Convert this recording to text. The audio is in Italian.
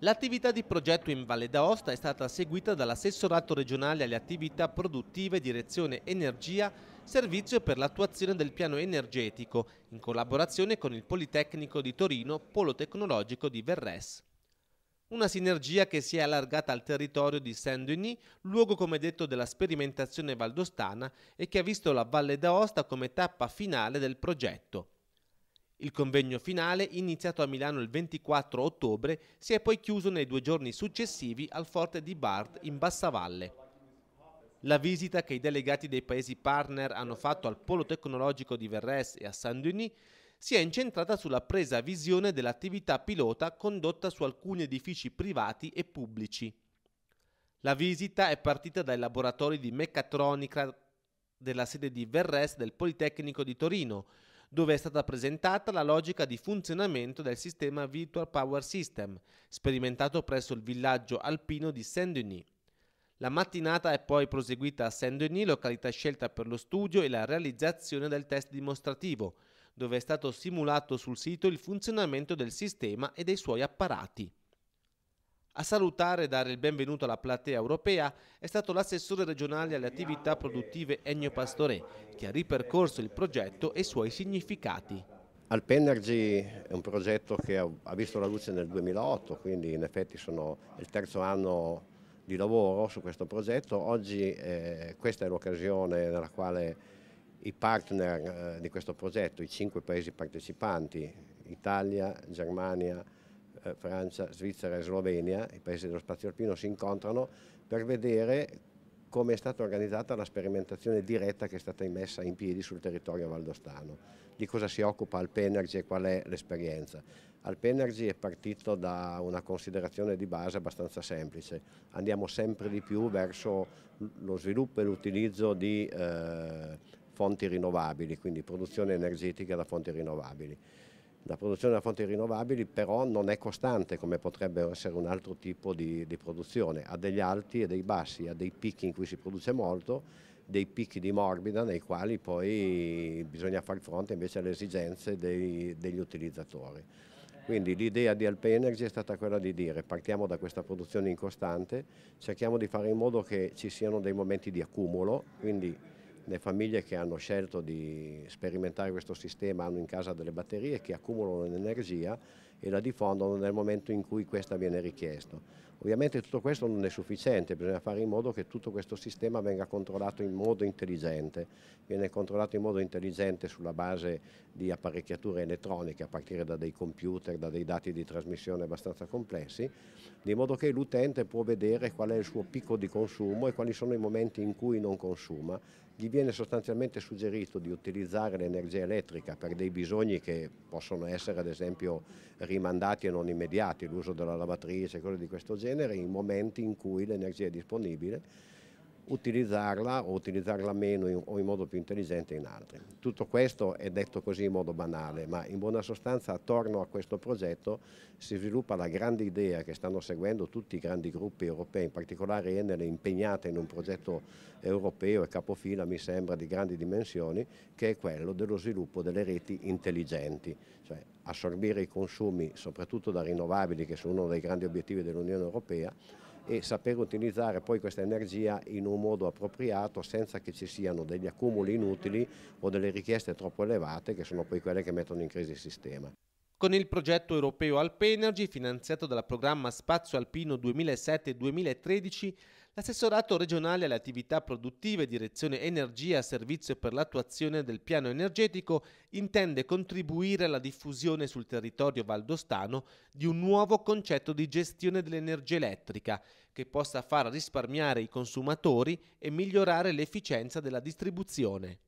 L'attività di progetto in Valle d'Aosta è stata seguita dall'assessorato regionale alle attività produttive Direzione Energia, servizio per l'attuazione del piano energetico, in collaborazione con il Politecnico di Torino, Polo Tecnologico di Verres. Una sinergia che si è allargata al territorio di Saint-Denis, luogo come detto della sperimentazione valdostana e che ha visto la Valle d'Aosta come tappa finale del progetto. Il convegno finale, iniziato a Milano il 24 ottobre, si è poi chiuso nei due giorni successivi al forte di Bard in Bassavalle. La visita che i delegati dei paesi partner hanno fatto al polo tecnologico di Verres e a Saint-Denis si è incentrata sulla presa a visione dell'attività pilota condotta su alcuni edifici privati e pubblici. La visita è partita dai laboratori di meccatronica della sede di Verres del Politecnico di Torino, dove è stata presentata la logica di funzionamento del sistema Virtual Power System, sperimentato presso il villaggio alpino di Saint-Denis. La mattinata è poi proseguita a Saint-Denis, località scelta per lo studio e la realizzazione del test dimostrativo, dove è stato simulato sul sito il funzionamento del sistema e dei suoi apparati. A salutare e dare il benvenuto alla platea europea è stato l'assessore regionale alle attività produttive Ennio Pastore, che ha ripercorso il progetto e i suoi significati. Alpenergy è un progetto che ha visto la luce nel 2008, quindi in effetti sono il terzo anno di lavoro su questo progetto. Oggi eh, questa è l'occasione nella quale i partner eh, di questo progetto, i cinque paesi partecipanti, Italia, Germania, eh, Francia, Svizzera e Slovenia, i paesi dello spazio alpino, si incontrano per vedere come è stata organizzata la sperimentazione diretta che è stata immessa in piedi sul territorio valdostano, di cosa si occupa Alpenergy e qual è l'esperienza. Alpenergy è partito da una considerazione di base abbastanza semplice, andiamo sempre di più verso lo sviluppo e l'utilizzo di eh, fonti rinnovabili, quindi produzione energetica da fonti rinnovabili. La produzione da fonti rinnovabili però non è costante come potrebbe essere un altro tipo di, di produzione, ha degli alti e dei bassi, ha dei picchi in cui si produce molto dei picchi di morbida nei quali poi bisogna far fronte invece alle esigenze dei, degli utilizzatori. Quindi l'idea di Alpe Energy è stata quella di dire partiamo da questa produzione incostante, cerchiamo di fare in modo che ci siano dei momenti di accumulo, quindi le famiglie che hanno scelto di sperimentare questo sistema hanno in casa delle batterie che accumulano energia e la diffondono nel momento in cui questa viene richiesta. Ovviamente tutto questo non è sufficiente, bisogna fare in modo che tutto questo sistema venga controllato in modo intelligente. Viene controllato in modo intelligente sulla base di apparecchiature elettroniche a partire da dei computer, da dei dati di trasmissione abbastanza complessi, di modo che l'utente può vedere qual è il suo picco di consumo e quali sono i momenti in cui non consuma gli viene sostanzialmente suggerito di utilizzare l'energia elettrica per dei bisogni che possono essere ad esempio rimandati e non immediati, l'uso della lavatrice, cose di questo genere, in momenti in cui l'energia è disponibile utilizzarla o utilizzarla meno in, o in modo più intelligente in altri. Tutto questo è detto così in modo banale, ma in buona sostanza attorno a questo progetto si sviluppa la grande idea che stanno seguendo tutti i grandi gruppi europei, in particolare Enel è impegnata in un progetto europeo e capofila mi sembra di grandi dimensioni, che è quello dello sviluppo delle reti intelligenti, cioè assorbire i consumi soprattutto da rinnovabili che sono uno dei grandi obiettivi dell'Unione Europea e saper utilizzare poi questa energia in un modo appropriato senza che ci siano degli accumuli inutili o delle richieste troppo elevate che sono poi quelle che mettono in crisi il sistema. Con il progetto europeo Alpenergy, finanziato dal programma Spazio Alpino 2007-2013, L'assessorato regionale alle attività produttive, direzione energia, servizio per l'attuazione del piano energetico intende contribuire alla diffusione sul territorio valdostano di un nuovo concetto di gestione dell'energia elettrica che possa far risparmiare i consumatori e migliorare l'efficienza della distribuzione.